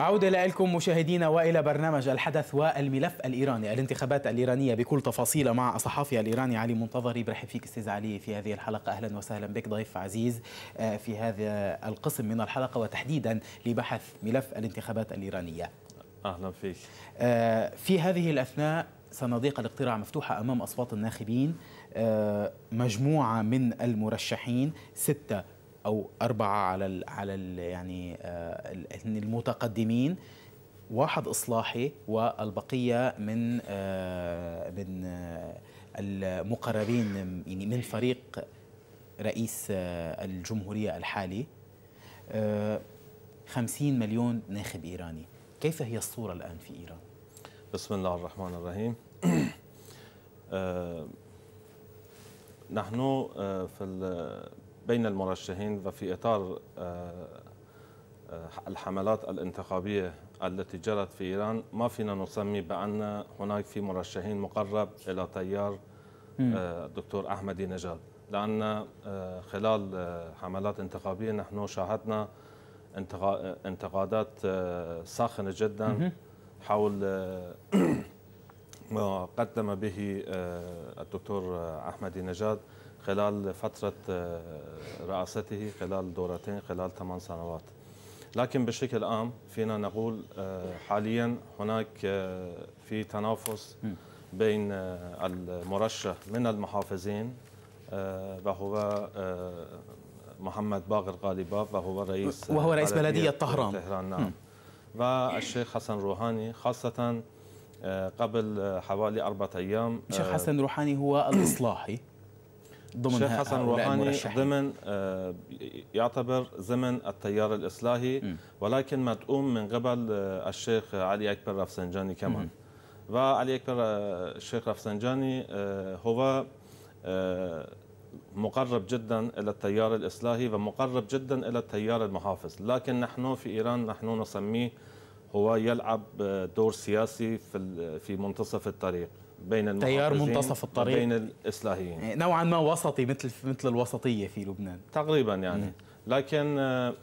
عودة لكم مشاهدينا وإلى برنامج الحدث والملف الإيراني الانتخابات الإيرانية بكل تفاصيلها مع الصحفي الإيراني علي منتظري برحب فيك أستاذ علي في هذه الحلقة أهلا وسهلا بك ضيف عزيز آه، في هذا القسم من الحلقة وتحديدا لبحث ملف الانتخابات الإيرانية أهلا فيك آه، في هذه الأثناء صناديق الاقتراع مفتوحة أمام أصوات الناخبين آه، مجموعة من المرشحين ستة او اربعه على ال على ال يعني آه، المتقدمين واحد اصلاحي والبقيه من آه، من آه، المقربين يعني من فريق رئيس الجمهوريه الحالي 50 مليون ناخب ايراني كيف هي الصوره الان في ايران بسم الله الرحمن الرحيم نحن في بين المرشحين وفي إطار آه، آه، الحملات الانتخابية التي جرت في إيران ما فينا نسمي بأن هناك في مرشحين مقرب إلى تيار آه، الدكتور أحمدي نجاد لأن خلال حملات انتخابية نحن شاهدنا انتقادات ساخنة جدا حول ما قدم به الدكتور أحمدي نجاد خلال فترة آه، رئاسته خلال دورتين خلال ثمان سنوات لكن بشكل عام فينا نقول آه، حاليا هناك آه، في تنافس بين المرشح من المحافظين وهو محمد باقر غالباف وهو رئيس وهو رئيس بلدية طهران طهران نعم والشيخ حسن روحاني خاصة قبل حوالي أربعة أيام الشيخ حسن روحاني هو الإصلاحي ضمن الشيخ حسن روحاني ضمن يعتبر زمن التيار الإصلاحي م. ولكن مدعوم من قبل آه، الشيخ علي أكبر رفسنجاني كمان م. وعلي أكبر آه، الشيخ رفسنجاني آه، هو مقرب جدا إلى التيار الإصلاحي ومقرب جدا إلى التيار المحافظ لكن نحن في إيران نحن نسميه هو يلعب دور سياسي في في منتصف الطريق بين تيار منتصف الطريق بين الإصلاحيين إيه، نوعا ما وسطي مثل مثل الوسطية في لبنان تقريبا يعني لكن آه،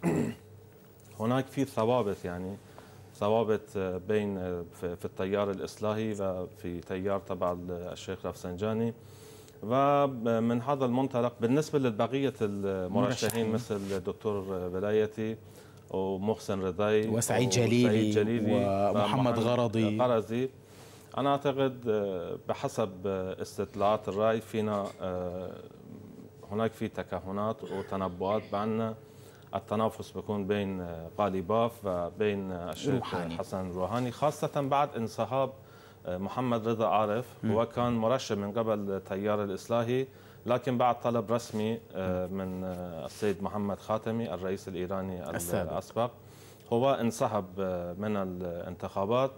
هناك في ثوابت يعني ثوابت آه، بين آه، في التيار الإصلاحي وفي تيار تبع الشيخ رفسنجاني ومن هذا المنطلق بالنسبة لبقية المرشحين مثل الدكتور بلايتي ومحسن رضاي وسعيد جليلي, وسعيد جليلي ومحمد غرضي غرضي أنا أعتقد آه، بحسب آه، استطلاعات الرأي فينا آه، هناك في تكهنات وتنبؤات بأن التنافس بيكون بين قاليباف وبين الشيخ روحاني. حسن روحاني خاصة بعد انسحاب محمد رضا عارف هو كان مرشح من قبل التيار الإصلاحي لكن بعد طلب رسمي من السيد محمد خاتمي الرئيس الإيراني السابق. الأسبق هو انسحب من الانتخابات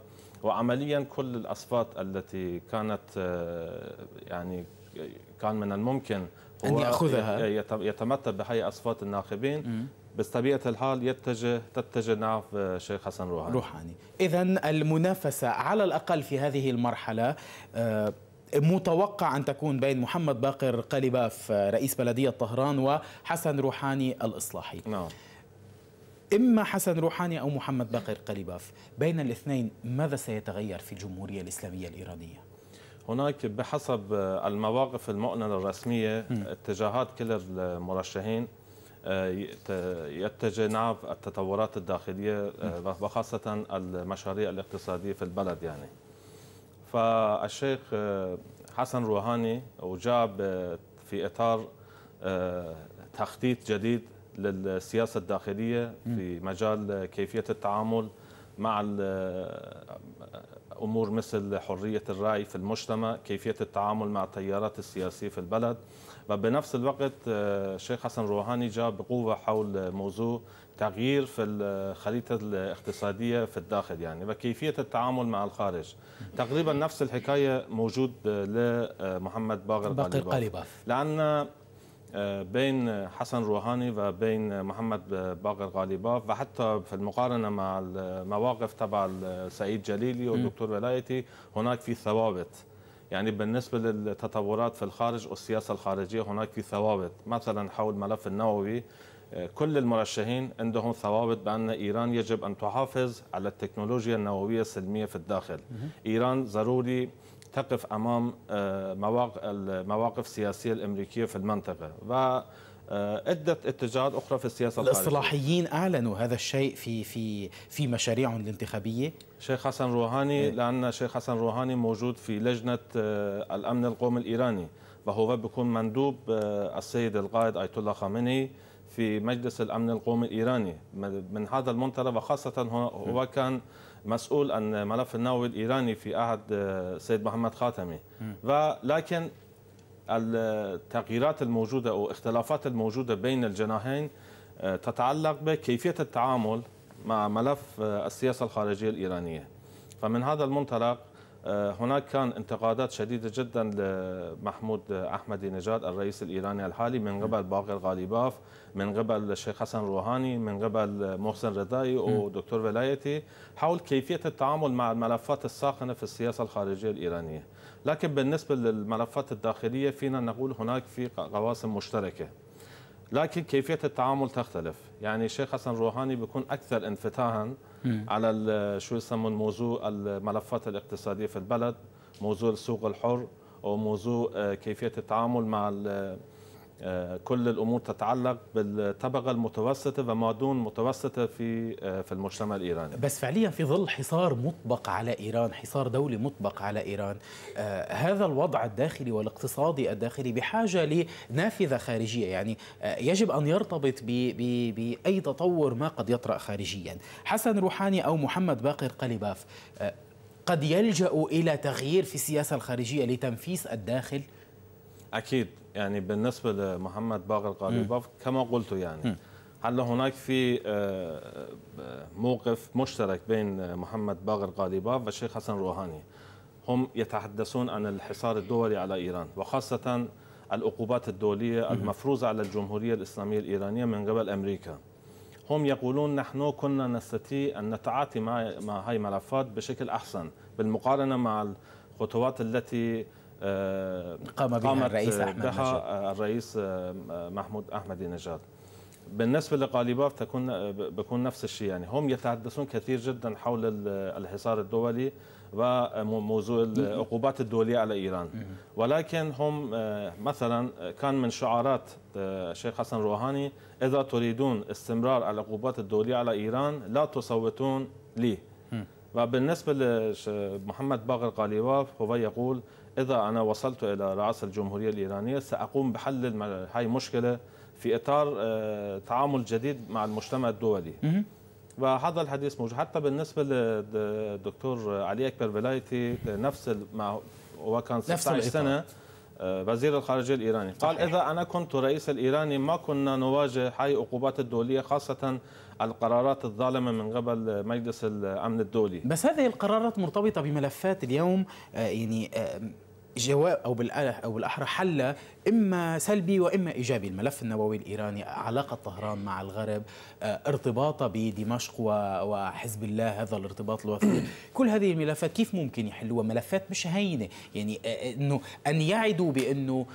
وعمليا كل الاصوات التي كانت آه، يعني كان من الممكن أن يأخذها يتمتع بهي أصوات الناخبين بس طبيعة الحال يتجه تتجه نعف آه، شيخ حسن روحاني روحاني إذا المنافسة على الأقل في هذه المرحلة آه، متوقع أن تكون بين محمد باقر قلباف رئيس بلدية طهران وحسن روحاني الإصلاحي نعم إما حسن روحاني أو محمد باقر قليباف بين الاثنين ماذا سيتغير في الجمهورية الإسلامية الإيرانية؟ هناك بحسب المواقف المؤننة الرسمية اتجاهات كل المرشحين آه، يتجه نعم التطورات الداخلية آه، وخاصة المشاريع الاقتصادية في البلد يعني فالشيخ آه، حسن روحاني وجاء في إطار تخطيط جديد للسياسه الداخليه في مجال كيفيه التعامل مع امور مثل حريه الراي في المجتمع، كيفيه التعامل مع التيارات السياسيه في البلد، وبنفس الوقت الشيخ آه، حسن روحاني جاء بقوه حول موضوع تغيير في الخريطه الاقتصاديه في الداخل يعني وكيفيه التعامل مع الخارج. تقريبا نفس الحكايه موجود آه، لمحمد باقر قليباف. لان آه، بين حسن روهاني وبين محمد باقر غاليباف وحتى في المقارنة مع المواقف تبع سعيد جليلي والدكتور ولايتي هناك في ثوابت يعني بالنسبة للتطورات في الخارج والسياسة الخارجية هناك في ثوابت مثلا حول ملف النووي آه، كل المرشحين عندهم ثوابت بأن إيران يجب أن تحافظ على التكنولوجيا النووية السلمية في الداخل إيران ضروري تقف امام آه، مواقف السياسيه الامريكيه في المنطقه و ادت آه، اتجاهات أخرى في السياسة الاصلاحيين أعلنوا هذا الشيء في في في مشاريعهم الانتخابية شيخ حسن روهاني إيه. لأن الشيخ حسن روهاني موجود في لجنة آه، الأمن القومي الإيراني وهو بيكون مندوب السيد القائد آيت الله خامنئي في مجلس الأمن القومي الإيراني من هذا المنطلق وخاصة هو إيه. كان مسؤول عن ملف النووي الإيراني في عهد آه، سيد محمد خاتمي ولكن التغييرات الموجودة أو اختلافات الموجودة بين الجناحين آه، تتعلق بكيفية التعامل مع ملف آه، السياسة الخارجية الإيرانية فمن هذا المنطلق آه، هناك كان انتقادات شديدة جدا لمحمود أحمدي نجاد الرئيس الإيراني الحالي من قبل باقر غاليباف من قبل الشيخ حسن روحاني من قبل محسن رضاي ودكتور ولايتي حول كيفية التعامل مع الملفات الساخنة في السياسة الخارجية الإيرانية لكن بالنسبة للملفات الداخلية فينا نقول هناك في قواسم مشتركة لكن كيفية التعامل تختلف يعني الشيخ حسن روحاني بيكون أكثر انفتاحا على شو يسمون موضوع الملفات الاقتصاديه في البلد موضوع السوق الحر وموضوع آه، كيفيه التعامل مع آه، كل الامور تتعلق بالطبقه المتوسطه وما دون متوسطه في آه، في المجتمع الايراني بس فعليا في ظل حصار مطبق على ايران حصار دولي مطبق على ايران آه، هذا الوضع الداخلي والاقتصادي الداخلي بحاجه لنافذه خارجيه يعني يجب ان يرتبط باي تطور ما قد يطرا خارجيا حسن روحاني او محمد باقر قليباف قد يلجا الى تغيير في السياسه الخارجيه لتنفيس الداخل اكيد يعني بالنسبة لمحمد باقر قليبوف كما قلت يعني هل هناك في آه، آه، موقف مشترك بين محمد باقر قليبوف والشيخ حسن روحاني هم يتحدثون عن الحصار الدولي على إيران وخاصة العقوبات الدولية المفروضة على الجمهورية الإسلامية الإيرانية من قبل أمريكا هم يقولون نحن كنا نستطيع أن نتعاطي مع, مع هاي الملفات بشكل أحسن بالمقارنة مع الخطوات التي قام بها الرئيس أحمد بها الرئيس آه، محمود أحمد نجاد بالنسبة لقاليباف تكون آه، بكون نفس الشيء يعني هم يتحدثون كثير جدا حول الحصار الدولي وموضوع العقوبات الدولية على إيران ولكن هم آه، مثلا كان من شعارات الشيخ حسن روحاني إذا تريدون استمرار العقوبات الدولية على إيران لا تصوتون لي وبالنسبة لمحمد باقر قاليباف هو يقول إذا أنا وصلت إلى رئاسة الجمهورية الإيرانية سأقوم بحل هاي المشكلة في إطار آه، تعامل جديد مع المجتمع الدولي وهذا الحديث موجود حتى بالنسبة للدكتور علي أكبر بلايتي نفس مع هو كان 16 سنة آه، وزير الخارجية الإيراني قال إذا أنا كنت رئيس الإيراني ما كنا نواجه هاي العقوبات الدولية خاصة القرارات الظالمة من قبل مجلس الأمن الدولي بس هذه القرارات مرتبطة بملفات اليوم آه، يعني جواب او او بالاحرى حل اما سلبي واما ايجابي الملف النووي الايراني علاقه طهران مع الغرب آه، ارتباطها بدمشق وحزب الله هذا الارتباط الوثيق كل هذه الملفات كيف ممكن يحلوها ملفات مش هينه يعني آه، آه، انه ان يعدوا بانه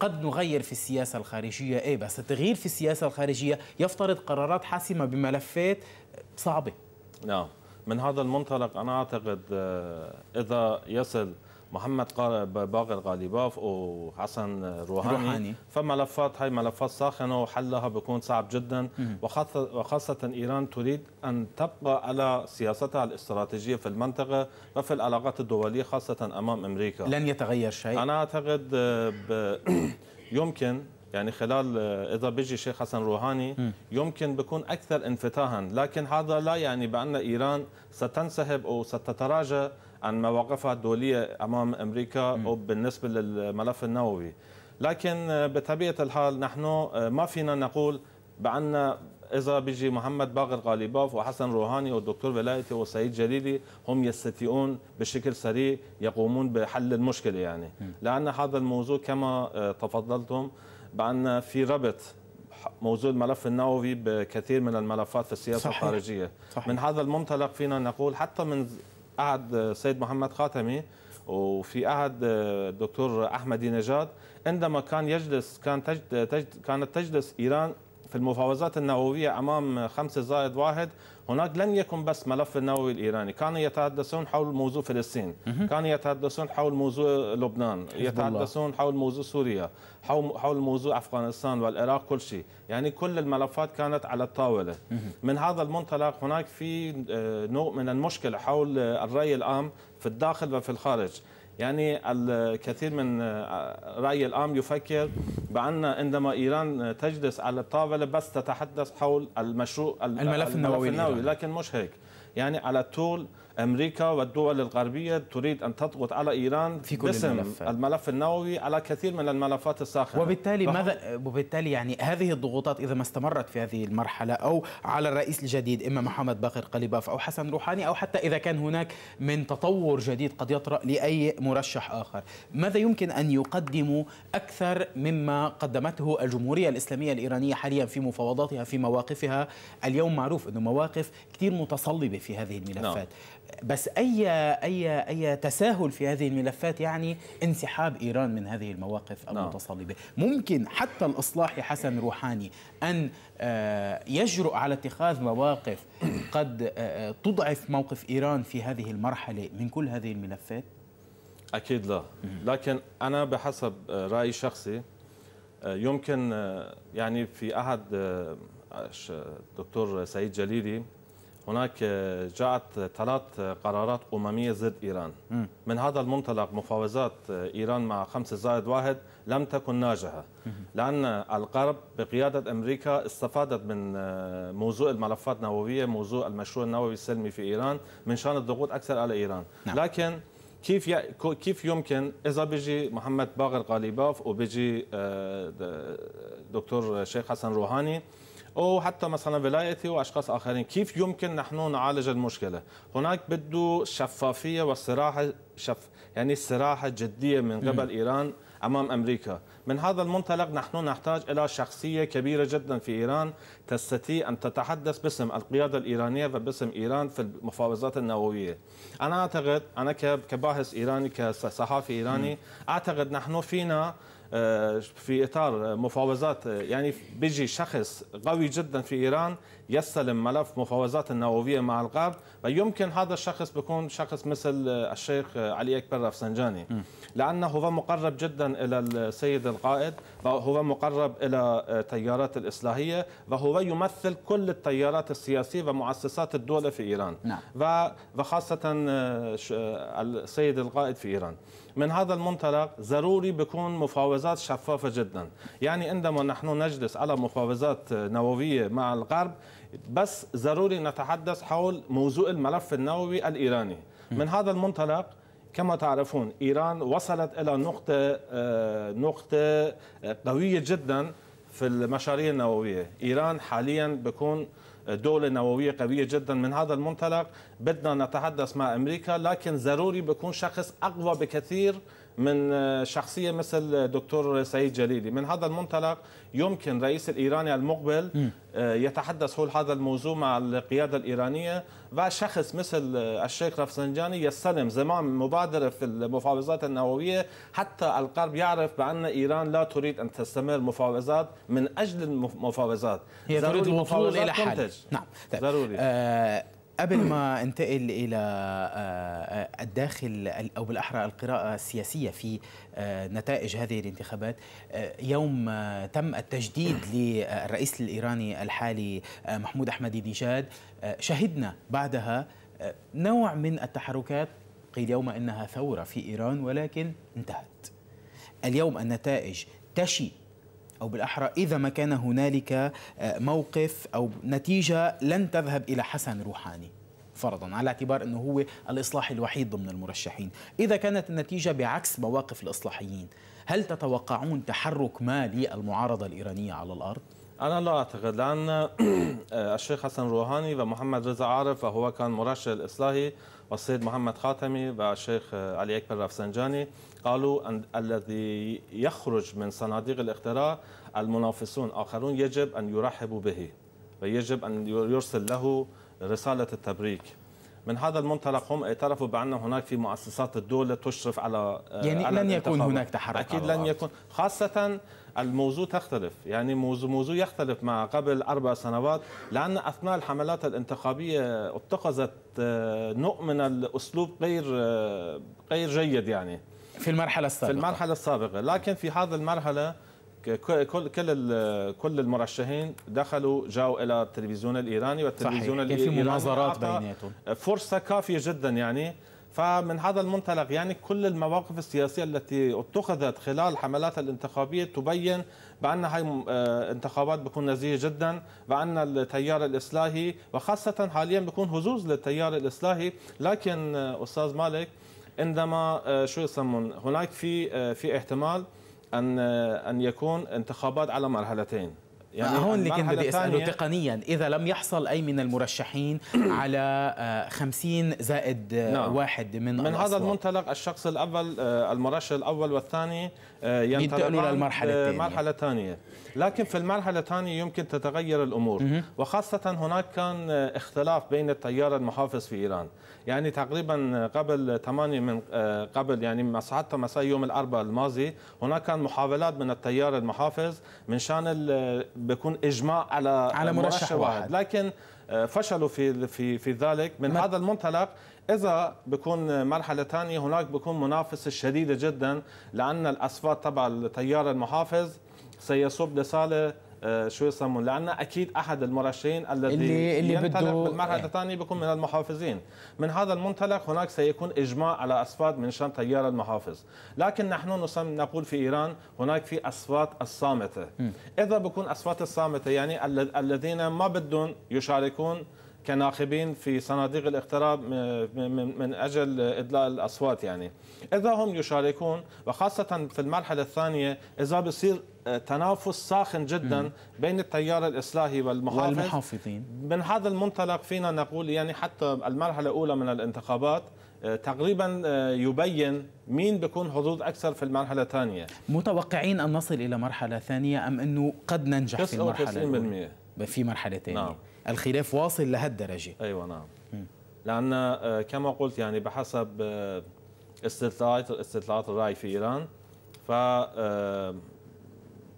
قد نغير في السياسة الخارجية إيه بس التغيير في السياسة الخارجية يفترض قرارات حاسمة بملفات صعبة نعم من هذا المنطلق أنا أعتقد إذا يصل محمد باقر غاليباف وحسن روحاني, روحاني. فملفات هاي ملفات ساخنه وحلها بيكون صعب جدا وخاصه وخاصه ايران تريد ان تبقى على سياستها الاستراتيجيه في المنطقه وفي العلاقات الدوليه خاصه امام امريكا لن يتغير شيء انا اعتقد آه، يمكن يعني خلال آه، اذا بيجي شيخ حسن روحاني يمكن بيكون اكثر انفتاحا لكن هذا لا يعني بان ايران ستنسحب او ستتراجع عن مواقفها الدولية أمام أمريكا وبالنسبة أو بالنسبة للملف النووي لكن بطبيعة الحال نحن آه، ما فينا نقول بأن إذا بيجي محمد باقر غاليباف وحسن روهاني والدكتور ولائتي وسعيد جليلي هم يستطيعون بشكل سريع يقومون بحل المشكلة يعني لأن هذا الموضوع كما آه، تفضلتم بأن في ربط موضوع الملف النووي بكثير من الملفات في السياسه صحيح. الخارجيه صحيح. من هذا المنطلق فينا نقول حتى من قعد آه، سيد محمد خاتمي وفي قعد الدكتور آه، احمد نجاد عندما كان يجلس كان تجد كانت تجلس ايران في المفاوضات النووية أمام خمسة زائد واحد هناك لم يكن بس ملف النووي الإيراني كانوا يتحدثون حول موضوع فلسطين كانوا يتحدثون حول موضوع لبنان يتحدثون حول موضوع سوريا حول حول موضوع أفغانستان والعراق كل شيء يعني كل الملفات كانت على الطاولة من هذا المنطلق هناك في آه، نوع من المشكلة حول آه، الرأي العام في الداخل وفي الخارج يعني الكثير من آه، رأي العام يفكر بأن عندما إيران تجلس على الطاولة بس تتحدث حول المشروع الملف النووي, النووي لكن مش هيك يعني على طول امريكا والدول الغربيه تريد ان تضغط على ايران في كل باسم الملف. الملف النووي على كثير من الملفات الساخنه وبالتالي ماذا وبالتالي يعني هذه الضغوطات اذا ما استمرت في هذه المرحله او على الرئيس الجديد اما محمد باقر قليباف او حسن روحاني او حتى اذا كان هناك من تطور جديد قد يطرا لاي مرشح اخر ماذا يمكن ان يقدموا اكثر مما قدمته الجمهوريه الاسلاميه الايرانيه حاليا في مفاوضاتها في مواقفها اليوم معروف انه مواقف كثير متصلبه في هذه الملفات نعم. بس اي اي اي تساهل في هذه الملفات يعني انسحاب ايران من هذه المواقف نعم. المتصلبه، ممكن حتى الاصلاحي حسن روحاني ان آه، يجرؤ على اتخاذ مواقف قد آه، آه، تضعف موقف ايران في هذه المرحله من كل هذه الملفات؟ اكيد لا، لكن انا بحسب رايي الشخصي يمكن يعني في احد الدكتور سعيد جليلي هناك آه، جاءت ثلاث قرارات أممية ضد إيران من هذا المنطلق مفاوضات آه، إيران مع خمسة زائد واحد لم تكن ناجحة لأن الغرب بقيادة أمريكا استفادت من آه، موضوع الملفات النووية موضوع المشروع النووي السلمي في إيران من شان الضغوط أكثر على إيران نعم. لكن كيف كيف يمكن اذا بيجي محمد باقر قاليباف وبيجي دكتور شيخ حسن روحاني وحتى مثلا ولايتي واشخاص اخرين كيف يمكن نحن نعالج المشكله هناك بده شفافيه وصراحه شف يعني صراحه جديه من قبل م. ايران امام امريكا من هذا المنطلق نحن نحتاج الى شخصيه كبيره جدا في ايران تستطيع ان تتحدث باسم القياده الايرانيه وباسم ايران في المفاوضات النوويه انا اعتقد انا كباحث ايراني كصحافي ايراني اعتقد نحن فينا آه، في اطار مفاوضات آه، يعني بيجي شخص قوي جدا في ايران يستلم ملف مفاوضات النوويه مع الغرب ويمكن هذا الشخص بيكون شخص مثل الشيخ علي اكبر رفسنجاني لانه هو مقرب جدا الى السيد القائد وهو مقرب الى تيارات الاصلاحيه وهو يمثل كل التيارات السياسيه ومؤسسات الدوله في ايران نعم. وخاصه آه، آه، السيد القائد في ايران من هذا المنطلق ضروري بيكون مفاوضات شفافه جدا يعني عندما نحن نجلس على مفاوضات نوويه مع الغرب بس ضروري نتحدث حول موضوع الملف النووي الإيراني من هذا المنطلق كما تعرفون إيران وصلت إلى نقطة آه، نقطة آه، قوية جدا في المشاريع النووية إيران حاليا بكون آه، دولة نووية قوية جدا من هذا المنطلق بدنا نتحدث مع أمريكا لكن ضروري بكون شخص أقوى بكثير من آه، شخصية مثل دكتور سعيد جليلي من هذا المنطلق يمكن رئيس الإيراني المقبل آه، يتحدث حول هذا الموضوع مع القيادة الإيرانية وشخص مثل آه، الشيخ رفسنجاني يستلم زمام مبادرة في المفاوضات النووية حتى القرب يعرف بأن إيران لا تريد أن تستمر مفاوضات من أجل المفاوضات هي تريد الوصول إلى حل نعم طيب. ضروري آه قبل ما انتقل الى آه، آه، الداخل او بالاحرى القراءه السياسيه في آه، نتائج هذه الانتخابات يوم تم التجديد للرئيس الايراني الحالي محمود احمدي نژاد شهدنا بعدها نوع من التحركات قيل يوم انها ثوره في ايران ولكن انتهت اليوم النتائج تشي أو بالأحرى إذا ما كان هنالك آه، موقف أو نتيجة لن تذهب إلى حسن روحاني فرضا على اعتبار انه هو الاصلاح الوحيد ضمن المرشحين، اذا كانت النتيجه بعكس مواقف الاصلاحيين، هل تتوقعون تحرك ما للمعارضه الايرانيه على الارض؟ أنا لا أعتقد لأن الشيخ حسن روهاني ومحمد رضا عارف وهو كان مرشح الإصلاحي والسيد محمد خاتمي والشيخ علي أكبر رفسنجاني قالوا أن الذي يخرج من صناديق الاختراع المنافسون آخرون يجب أن يرحبوا به ويجب أن يرسل له رسالة التبريك من هذا المنطلق هم اعترفوا بأن هناك في مؤسسات الدولة تشرف على آه، يعني على لن يكون هناك تحرك أكيد لن يكون خاصة الموضوع تختلف يعني موضوع, موضوع يختلف مع قبل أربع سنوات لأن أثناء الحملات الانتخابية اتخذت آه، نوع من الأسلوب غير آه، غير جيد يعني في المرحله السابقه في المرحله السابقه لكن في هذه المرحله كل كل كل المرشحين دخلوا جاءوا الى التلفزيون الايراني والتلفزيون صحيح. الايراني في مناظرات بيناتهم فرصه كافيه جدا يعني فمن هذا المنطلق يعني كل المواقف السياسيه التي اتخذت خلال حملات الانتخابيه تبين بان هاي آه، انتخابات بتكون نزيهه جدا وان التيار الاصلاحي وخاصه حاليا بيكون هزوز للتيار الاصلاحي لكن آه، استاذ مالك عندما آه، شو يسمون هناك في آه، في احتمال ان آه، ان يكون انتخابات على مرحلتين يعني هون اللي كنت بدي اساله تقنيا اذا لم يحصل اي من المرشحين على 50 زائد نعم. واحد من من الأصوات. هذا المنطلق الشخص الاول المرشح الاول والثاني آه، ينتقلوا للمرحلة آه، الثانية مرحلة ثانية لكن في المرحلة الثانية يمكن تتغير الأمور مه. وخاصة هناك كان آه، اختلاف بين التيار المحافظ في إيران يعني تقريبا قبل 8 من قبل يعني حتى مساء يوم الأربعاء الماضي هناك كان محاولات من التيار المحافظ من شان بيكون إجماع على على مرشح واحد, واحد. لكن فشلوا في في في ذلك من هذا المنطلق اذا بكون مرحله ثانيه هناك بكون منافسه شديده جدا لان الاسفلت تبع التيار المحافظ سيصب لصاله آه، شو يسمون لان اكيد احد المرشحين الذي اللي اللي ينطلق بالمرحله الثانيه بكون من المحافظين من هذا المنطلق هناك سيكون اجماع على اصوات من شان تيار المحافظ لكن نحن نقول في ايران هناك في اصوات الصامته اذا بكون اصوات الصامته يعني الذين ما بدهم يشاركون كناخبين في صناديق الاقتراب من أجل إدلاء الأصوات يعني إذا هم يشاركون وخاصة في المرحلة الثانية إذا بصير آه، تنافس ساخن جدا بين التيار الإصلاحي والمحافظ والمحافظين من هذا المنطلق فينا نقول يعني حتى المرحلة الأولى من الانتخابات آه، تقريبا آه، يبين مين بيكون حظوظ اكثر في المرحله الثانيه متوقعين ان نصل الى مرحله ثانيه ام انه قد ننجح في المرحله الاولى في مرحلتين نعم. الخلاف واصل لهالدرجه ايوه نعم لان آه، كما قلت يعني بحسب آه، استطلاعات استطلاعات الراي في ايران ف آه،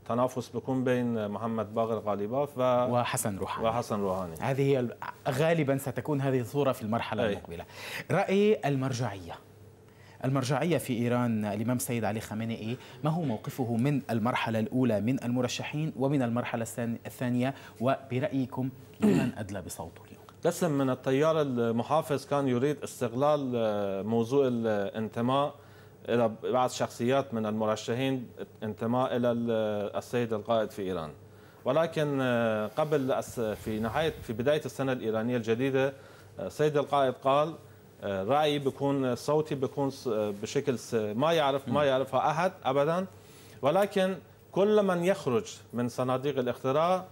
تنافس بيكون بين محمد باقر غاليباف و... وحسن روحاني وحسن روحاني هذه غالبا ستكون هذه الصوره في المرحله أي. المقبله راي المرجعيه المرجعية في إيران الإمام سيد علي خامنئي ما هو موقفه من المرحلة الأولى من المرشحين ومن المرحلة الثانية وبرأيكم لمن أدلى بصوته اليوم قسم من التيار المحافظ كان يريد استغلال آه، موضوع الانتماء إلى بعض شخصيات من المرشحين انتماء إلى آه، السيد القائد في إيران ولكن آه، قبل في نهاية في بداية السنة الإيرانية الجديدة السيد القائد قال رايي بيكون صوتي بيكون آه، بشكل ما يعرف ما يعرفها احد ابدا ولكن كل من يخرج من صناديق الاقتراع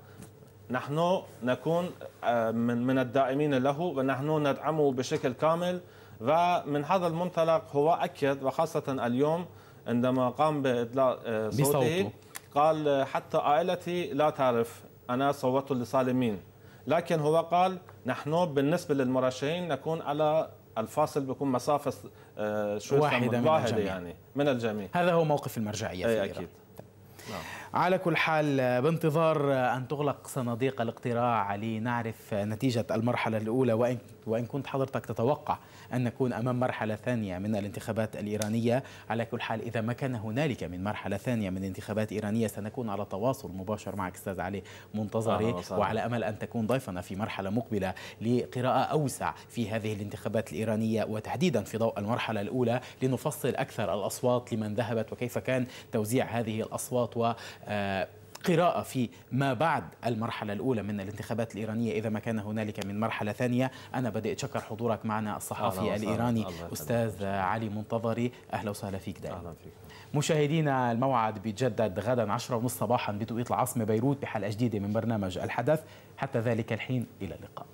نحن نكون آه، من من الدائمين له ونحن ندعمه بشكل كامل ومن هذا المنطلق هو اكد وخاصه اليوم عندما قام بإدلاء آه، صوته قال حتى عائلتي لا تعرف انا صوت لصالح مين لكن هو قال نحن بالنسبه للمرشحين نكون على الفاصل بيكون مسافه آه، شوية واحده من الجميع. يعني من الجميع هذا هو موقف المرجعيه اي اكيد طيب. نعم. على كل حال بانتظار أن تغلق صناديق الاقتراع لنعرف نتيجة المرحلة الأولى وإن وإن كنت حضرتك تتوقع أن نكون أمام مرحلة ثانية من الانتخابات الإيرانية على كل حال إذا ما كان هنالك من مرحلة ثانية من انتخابات إيرانية سنكون على تواصل مباشر معك أستاذ علي منتظري آه وعلى أمل أن تكون ضيفنا في مرحلة مقبلة لقراءة أوسع في هذه الانتخابات الإيرانية وتحديدا في ضوء المرحلة الأولى لنفصل أكثر الأصوات لمن ذهبت وكيف كان توزيع هذه الأصوات و آه، قراءة في ما بعد المرحلة الأولى من الانتخابات الإيرانية إذا ما كان هنالك من مرحلة ثانية أنا بدي أتشكر حضورك معنا الصحفي الإيراني أستاذ علي منتظري أهلا وسهلا فيك دائما أهلا فيك. مشاهدينا الموعد بيتجدد غدا عشرة ونص صباحا بتوقيت العاصمة بيروت بحلقة جديدة من برنامج الحدث حتى ذلك الحين إلى اللقاء